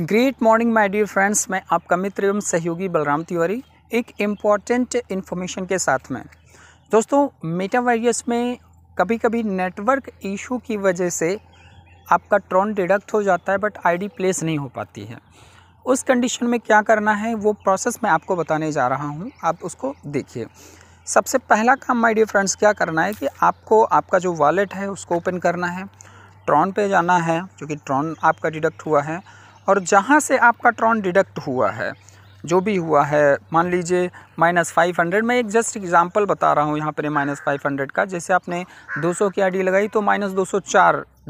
great morning my dear friends मैं आपका मित्र एवं सहयोगी बलराम तिवारी एक इम्पॉर्टेंट इन्फॉर्मेशन के साथ में दोस्तों मेटावायरस में कभी कभी नेटवर्क इशू की वजह से आपका ट्रॉन डिडक्ट हो जाता है बट आईडी प्लेस नहीं हो पाती है उस कंडीशन में क्या करना है वो प्रोसेस मैं आपको बताने जा रहा हूँ आप उसको देखिए सबसे पहला काम माई डियर फ्रेंड्स क्या करना है कि आपको आपका जो वॉलेट है उसको ओपन करना है ट्रॉन पे जाना है क्योंकि ट्रॉन आपका डिडक्ट हुआ है और जहाँ से आपका ट्रॉन डिडक्ट हुआ है जो भी हुआ है मान लीजिए माइनस फाइव हंड्रेड मैं एक जस्ट एग्जांपल बता रहा हूँ यहाँ पर माइनस फाइव हंड्रेड का जैसे आपने 200 की आईडी लगाई तो माइनस दो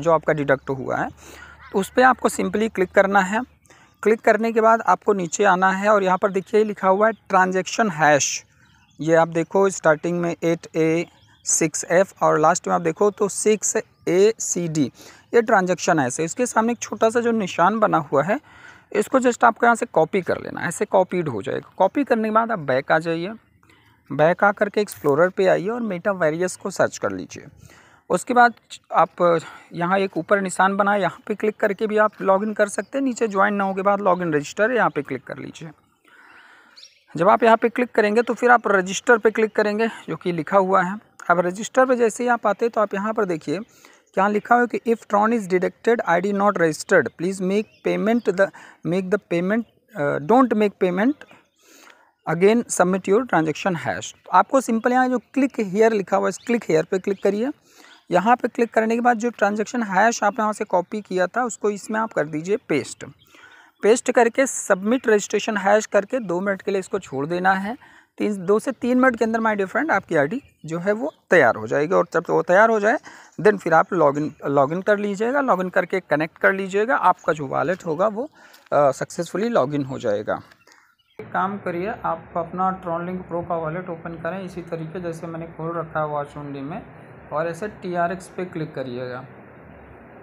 जो आपका डिडक्ट हुआ है उस पर आपको सिंपली क्लिक करना है क्लिक करने के बाद आपको नीचे आना है और यहाँ पर देखिए लिखा हुआ है ट्रांजेक्शन हैश ये आप देखो स्टार्टिंग में एट ए सिक्स एफ़ और लास्ट में आप देखो तो सिक्स ए सी डी ये ट्रांजेक्शन है ऐसे इसके सामने एक छोटा सा जो निशान बना हुआ है इसको जस्ट आपको यहाँ से कॉपी कर लेना ऐसे कॉपीड हो जाएगा कॉपी करने के बाद आप बैक आ जाइए बैक आ करके एक्सप्लोरर पे आइए और मेटा वेरियस को सर्च कर लीजिए उसके बाद आप यहाँ एक ऊपर निशान बना है यहाँ पे क्लिक करके भी आप लॉगिन कर सकते हैं नीचे ज्वाइन हो के बाद लॉगिन रजिस्टर यहाँ पे क्लिक कर लीजिए जब आप यहाँ पे क्लिक करेंगे तो फिर आप रजिस्टर पे क्लिक करेंगे जो कि लिखा हुआ है अब रजिस्टर पर जैसे ही आप आते तो आप यहाँ पर देखिए यहाँ लिखा हुआ कि if Tron is deducted I D not registered please make payment the make the payment don't make payment again submit your transaction hash तो आपको सिंपल यहाँ जो क्लिक हेयर लिखा हुआ है क्लिक हेयर पर क्लिक करिए यहाँ पर क्लिक करने के बाद जो ट्रांजेक्शन हैश आप यहाँ से कॉपी किया था उसको इसमें आप कर दीजिए पेस्ट पेस्ट करके सबमिट रजिस्ट्रेशन हैश करके दो मिनट के लिए इसको छोड़ देना है तीन दो से तीन मिनट के अंदर माय डियर फ्रेंड आपकी आईडी जो है वो तैयार हो जाएगी और जब वो तैयार हो जाए देन फिर आप लॉगिन लॉगिन कर लीजिएगा लॉगिन करके कनेक्ट कर लीजिएगा आपका जो वॉलेट होगा वो सक्सेसफुली लॉगिन हो जाएगा एक काम करिए आप अपना ट्रॉनलिंक प्रो का वॉलेट ओपन करें इसी तरीके जैसे मैंने खोल रखा है वॉच ओनली में और ऐसे टी आर एक्स पे क्लिक करिएगा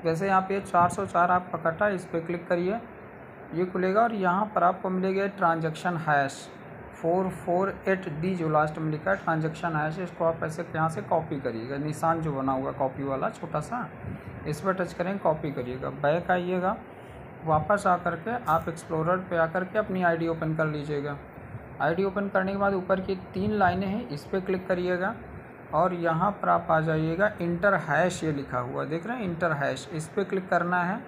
जैसे यहाँ पे चार आपका कटा इस पर क्लिक करिए ये खुलेगा और यहाँ पर आपको मिलेगा transaction hash four four eight D जो लास्ट में लिखा है ट्रांजेक्शन आया है इसको आप ऐसे यहाँ से कॉपी करिएगा निशान जो बना हुआ है कॉपी वाला छोटा सा इस पर टच करें कॉपी करिएगा बैक आइएगा वापस आ करके आप एक्सप्लोरर पे आकर के अपनी आईडी ओपन कर लीजिएगा आईडी ओपन करने के बाद ऊपर की तीन लाइनें हैं इस पर क्लिक करिएगा और यहाँ पर आप आ जाइएगा इंटर हैश ये लिखा हुआ देख रहे हैं इंटर हैश इस पर क्लिक करना है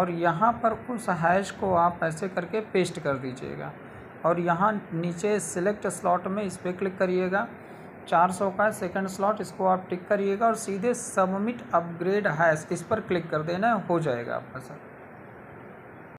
और यहाँ पर उस हैश को आप ऐसे करके पेस्ट कर दीजिएगा और यहाँ नीचे सिलेक्ट स्लॉट में इस पर क्लिक करिएगा 400 का सेकंड स्लॉट इसको आप टिक करिएगा और सीधे सबमिट अपग्रेड हैश इस पर क्लिक कर देना हो जाएगा आपका सर